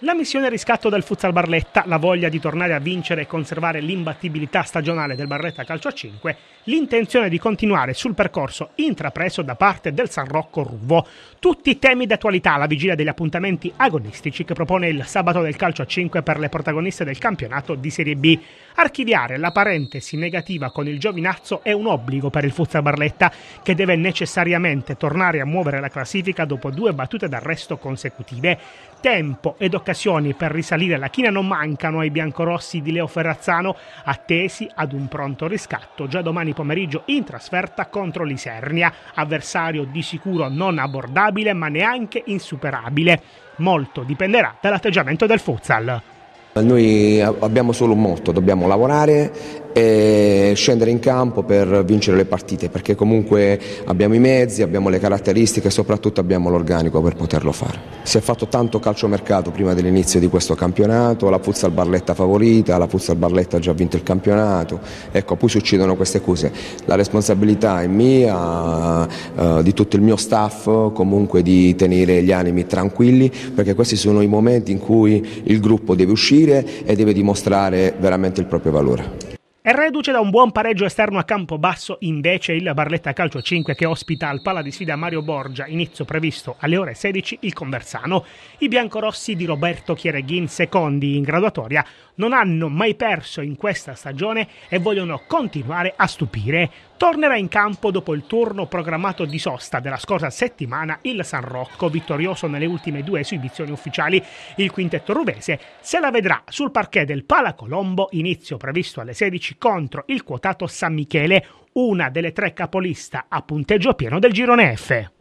La missione riscatto del Futsal Barletta, la voglia di tornare a vincere e conservare l'imbattibilità stagionale del Barletta Calcio a 5, l'intenzione di continuare sul percorso intrapreso da parte del San Rocco Ruvo. Tutti temi d'attualità alla vigilia degli appuntamenti agonistici che propone il sabato del calcio a 5 per le protagoniste del campionato di Serie B. Archiviare la parentesi negativa con il giovinazzo è un obbligo per il Futsal Barletta che deve necessariamente tornare a muovere la classifica dopo due battute d'arresto consecutive. Tempo ed occasioni per risalire la china non mancano ai biancorossi di Leo Ferrazzano, attesi ad un pronto riscatto già domani pomeriggio in trasferta contro l'Isernia, avversario di sicuro non abbordabile ma neanche insuperabile. Molto dipenderà dall'atteggiamento del futsal. Noi abbiamo solo un motto, dobbiamo lavorare e scendere in campo per vincere le partite, perché comunque abbiamo i mezzi, abbiamo le caratteristiche e soprattutto abbiamo l'organico per poterlo fare. Si è fatto tanto calciomercato prima dell'inizio di questo campionato, la Puzza al Barletta favorita, la Puzza al Barletta ha già vinto il campionato, ecco, poi succedono queste cose. La responsabilità è mia, eh, di tutto il mio staff, comunque di tenere gli animi tranquilli, perché questi sono i momenti in cui il gruppo deve uscire e deve dimostrare veramente il proprio valore. È reduce da un buon pareggio esterno a campo basso invece il Barletta Calcio 5 che ospita al pala di sfida Mario Borgia, inizio previsto alle ore 16 il Conversano. I biancorossi di Roberto Chiereghin, secondi in graduatoria, non hanno mai perso in questa stagione e vogliono continuare a stupire. Tornerà in campo dopo il turno programmato di sosta della scorsa settimana il San Rocco, vittorioso nelle ultime due esibizioni ufficiali. Il quintetto ruvese se la vedrà sul parquet del Pala Colombo, inizio previsto alle 16 16 contro il quotato San Michele, una delle tre capolista a punteggio pieno del girone F.